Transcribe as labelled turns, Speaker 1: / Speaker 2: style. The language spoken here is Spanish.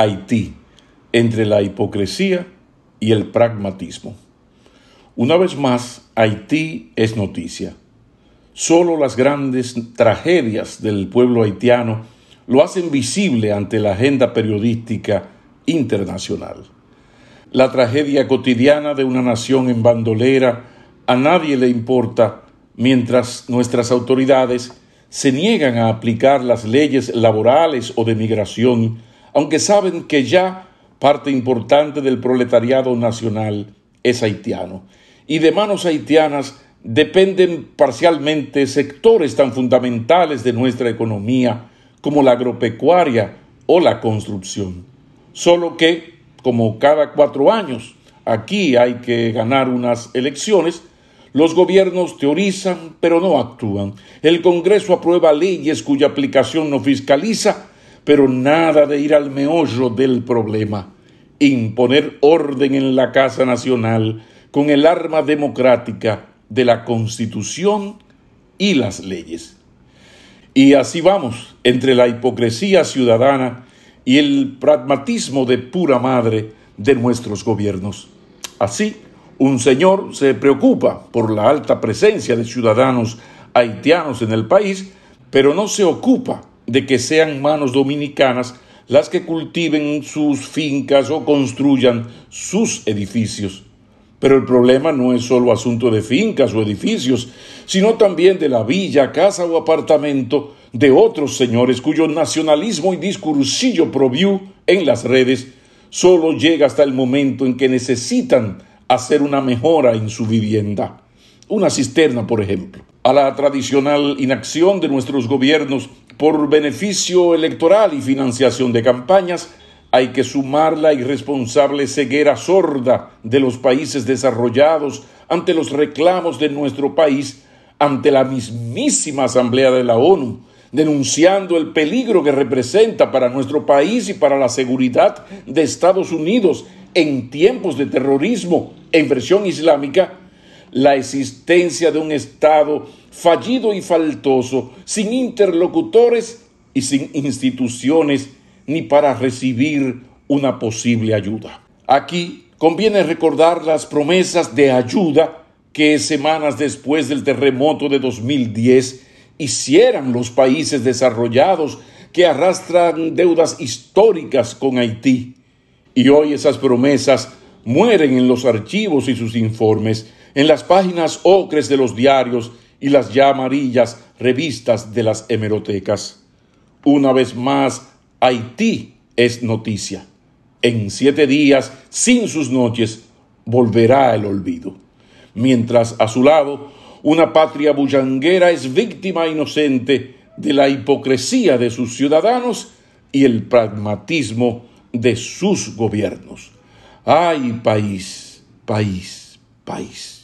Speaker 1: Haití entre la hipocresía y el pragmatismo. Una vez más, Haití es noticia. Solo las grandes tragedias del pueblo haitiano lo hacen visible ante la agenda periodística internacional. La tragedia cotidiana de una nación en bandolera a nadie le importa mientras nuestras autoridades se niegan a aplicar las leyes laborales o de migración aunque saben que ya parte importante del proletariado nacional es haitiano. Y de manos haitianas dependen parcialmente sectores tan fundamentales de nuestra economía como la agropecuaria o la construcción. Solo que, como cada cuatro años, aquí hay que ganar unas elecciones, los gobiernos teorizan pero no actúan. El Congreso aprueba leyes cuya aplicación no fiscaliza pero nada de ir al meollo del problema, imponer orden en la Casa Nacional con el arma democrática de la Constitución y las leyes. Y así vamos, entre la hipocresía ciudadana y el pragmatismo de pura madre de nuestros gobiernos. Así, un señor se preocupa por la alta presencia de ciudadanos haitianos en el país, pero no se ocupa de que sean manos dominicanas las que cultiven sus fincas o construyan sus edificios. Pero el problema no es solo asunto de fincas o edificios, sino también de la villa, casa o apartamento de otros señores cuyo nacionalismo y discursillo view en las redes solo llega hasta el momento en que necesitan hacer una mejora en su vivienda una cisterna, por ejemplo, a la tradicional inacción de nuestros gobiernos por beneficio electoral y financiación de campañas, hay que sumar la irresponsable ceguera sorda de los países desarrollados ante los reclamos de nuestro país ante la mismísima Asamblea de la ONU, denunciando el peligro que representa para nuestro país y para la seguridad de Estados Unidos en tiempos de terrorismo en versión islámica la existencia de un Estado fallido y faltoso, sin interlocutores y sin instituciones, ni para recibir una posible ayuda. Aquí conviene recordar las promesas de ayuda que semanas después del terremoto de 2010 hicieran los países desarrollados que arrastran deudas históricas con Haití. Y hoy esas promesas mueren en los archivos y sus informes en las páginas ocres de los diarios y las ya amarillas revistas de las hemerotecas. Una vez más, Haití es noticia. En siete días, sin sus noches, volverá el olvido. Mientras a su lado, una patria bullanguera es víctima inocente de la hipocresía de sus ciudadanos y el pragmatismo de sus gobiernos. ¡Ay, país, país, país!